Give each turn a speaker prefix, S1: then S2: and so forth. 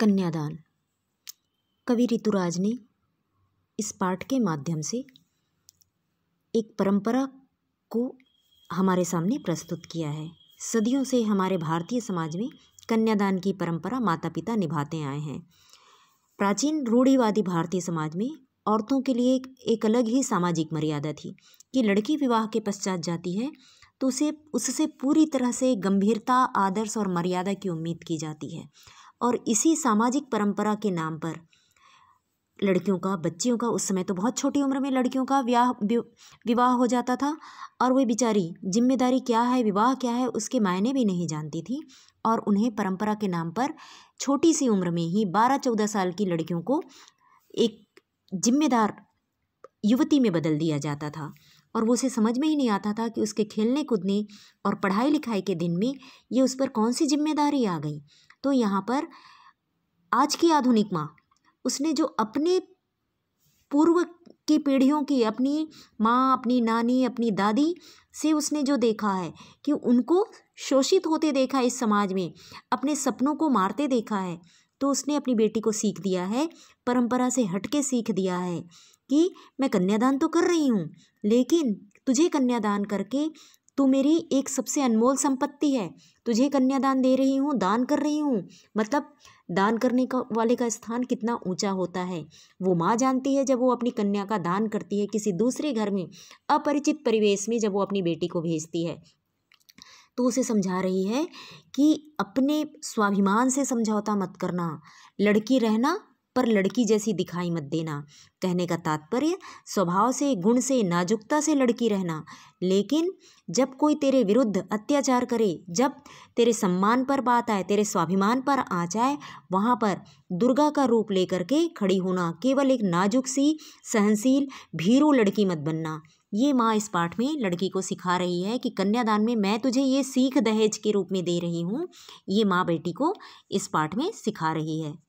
S1: कन्यादान कवि ऋतुराज ने इस पाठ के माध्यम से एक परंपरा को हमारे सामने प्रस्तुत किया है सदियों से हमारे भारतीय समाज में कन्यादान की परंपरा माता पिता निभाते आए हैं प्राचीन रूढ़ीवादी भारतीय समाज में औरतों के लिए एक अलग ही सामाजिक मर्यादा थी कि लड़की विवाह के पश्चात जाती है तो उसे उससे पूरी तरह से गंभीरता आदर्श और मर्यादा की उम्मीद की जाती है और इसी सामाजिक परंपरा के नाम पर लड़कियों का बच्चियों का उस समय तो बहुत छोटी उम्र में लड़कियों का विवाह विवाह हो जाता था और वे बेचारी जिम्मेदारी क्या है विवाह क्या है उसके मायने भी नहीं जानती थी और उन्हें परंपरा के नाम पर छोटी सी उम्र में ही बारह चौदह साल की लड़कियों को एक जिम्मेदार युवती में बदल दिया जाता था और वो उसे समझ में ही नहीं आता था कि उसके खेलने कूदने और पढ़ाई लिखाई के दिन में ये उस पर कौन सी जिम्मेदारी आ गई तो यहाँ पर आज की आधुनिक माँ उसने जो अपने पूर्व की पीढ़ियों की अपनी माँ अपनी नानी अपनी दादी से उसने जो देखा है कि उनको शोषित होते देखा है इस समाज में अपने सपनों को मारते देखा है तो उसने अपनी बेटी को सीख दिया है परंपरा से हटके सीख दिया है कि मैं कन्यादान तो कर रही हूँ लेकिन तुझे कन्यादान करके तू मेरी एक सबसे अनमोल संपत्ति है तुझे कन्यादान दे रही हूँ दान कर रही हूँ मतलब दान करने का वाले का स्थान कितना ऊंचा होता है वो माँ जानती है जब वो अपनी कन्या का दान करती है किसी दूसरे घर में अपरिचित परिवेश में जब वो अपनी बेटी को भेजती है तो उसे समझा रही है कि अपने स्वाभिमान से समझौता मत करना लड़की रहना पर लड़की जैसी दिखाई मत देना कहने का तात्पर्य स्वभाव से गुण से नाजुकता से लड़की रहना लेकिन जब कोई तेरे विरुद्ध अत्याचार करे जब तेरे सम्मान पर बात आए तेरे स्वाभिमान पर आ जाए वहाँ पर दुर्गा का रूप लेकर के खड़ी होना केवल एक नाजुक सी सहनशील भीरू लड़की मत बनना ये माँ इस पाठ में लड़की को सिखा रही है कि कन्यादान में मैं तुझे ये सीख दहेज के रूप में दे रही हूँ ये माँ बेटी को इस पाठ में सिखा रही है